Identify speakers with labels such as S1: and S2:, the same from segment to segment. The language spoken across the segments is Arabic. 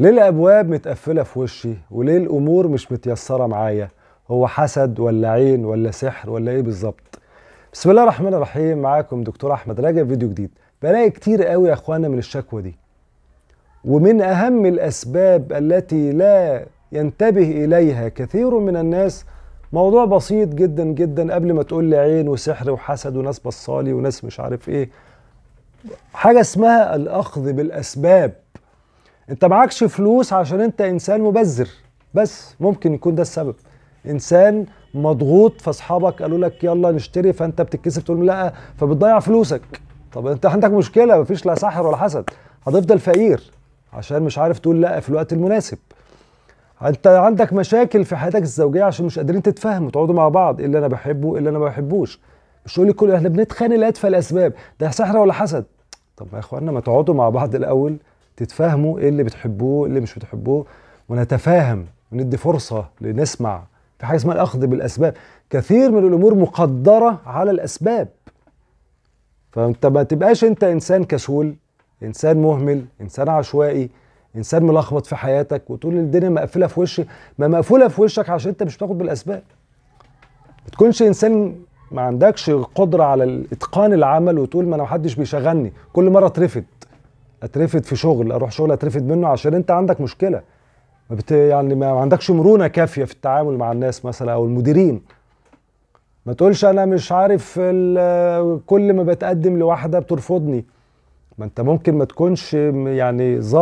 S1: ليه الابواب متقفله في وشي وليه الامور مش متيسره معايا هو حسد ولا عين ولا سحر ولا ايه بالظبط بسم الله الرحمن الرحيم معاكم دكتور احمد في فيديو جديد بلاقي كتير قوي يا اخوانا من الشكوى دي ومن اهم الاسباب التي لا ينتبه اليها كثير من الناس موضوع بسيط جدا جدا قبل ما تقول لي عين وسحر وحسد وناس بصالي وناس مش عارف ايه حاجه اسمها الاخذ بالاسباب انت معكش فلوس عشان انت انسان مبذر بس ممكن يكون ده السبب انسان مضغوط فاصحابك قالوا لك يلا نشتري فانت بتتكسف تقول لا فبتضيع فلوسك طب انت عندك مشكله مفيش لا سحر ولا حسد هتفضل فقير عشان مش عارف تقول لا في الوقت المناسب انت عندك مشاكل في حياتك الزوجيه عشان مش قادرين تتفاهموا تقعدوا مع بعض ايه اللي انا بحبه ايه اللي انا ما بحبوش مش تقول لي كل احنا بنتخانق لادفى الاسباب ده سحر ولا حسد طب يا اخوانا ما تقعدوا مع بعض الاول تتفاهموا ايه اللي بتحبوه إيه اللي مش بتحبوه ونتفاهم وندي فرصه لنسمع في حاجه اسمها الاخذ بالاسباب كثير من الامور مقدره على الاسباب فانت ما تبقاش انت انسان كسول انسان مهمل انسان عشوائي انسان ملخبط في حياتك وتقول الدنيا مقفله في وشي ما مقفوله في وشك عشان انت مش بتاخد بالاسباب ما تكونش انسان ما عندكش قدره على اتقان العمل وتقول ما انا محدش بيشغلني كل مره اترفد اترفد في شغل اروح شغل اترفد منه عشان انت عندك مشكله ما بت... يعني ما عندكش مرونه كافيه في التعامل مع الناس مثلا او المديرين ما تقولش انا مش عارف ال... كل ما بتقدم لواحده بترفضني ما انت ممكن ما تكونش يعني ز...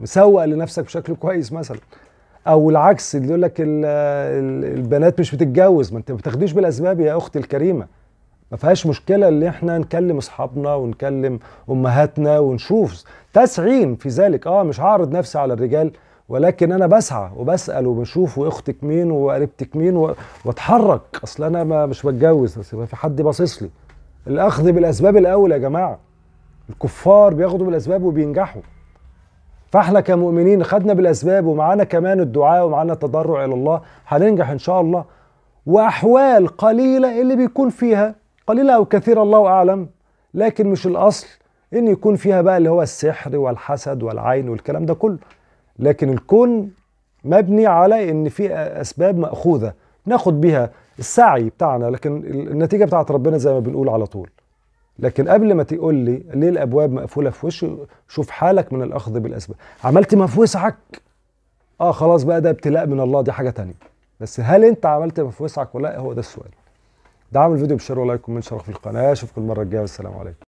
S1: مسوق لنفسك بشكل كويس مثلا او العكس اللي يقول لك ال... البنات مش بتتجوز ما انت ما بتاخديش بالاسباب يا اختي الكريمه ما فيهاش مشكلة اللي احنا نكلم اصحابنا ونكلم امهاتنا ونشوف تسعين في ذلك اه مش هعرض نفسي على الرجال ولكن انا بسعى وبسال وبشوف واختك مين وقريبتك مين واتحرك اصل انا ما مش بتجوز اصل في حد باصص لي الاخذ بالاسباب الاول يا جماعه الكفار بياخدوا بالاسباب وبينجحوا فاحنا كمؤمنين خدنا بالاسباب ومعانا كمان الدعاء ومعانا التضرع الى الله هننجح ان شاء الله واحوال قليله اللي بيكون فيها قليلة أو كثيرة الله أعلم لكن مش الأصل إن يكون فيها بقى اللي هو السحر والحسد والعين والكلام ده كله لكن الكون مبني على إن في أسباب مأخوذة ناخد بيها السعي بتاعنا لكن النتيجة بتاعت ربنا زي ما بنقول على طول لكن قبل ما تقول لي ليه الابواب مقفوله في وشه شوف حالك من الاخذ بالاسباب عملت ما في وسعك اه خلاص بقى ده ابتلاء من الله دي حاجه تانية بس هل انت عملت ما في وسعك ولا هو ده السؤال دعم الفيديو بشير ولايك وكومنت شرف القناه اشوفكم المره الجايه والسلام عليكم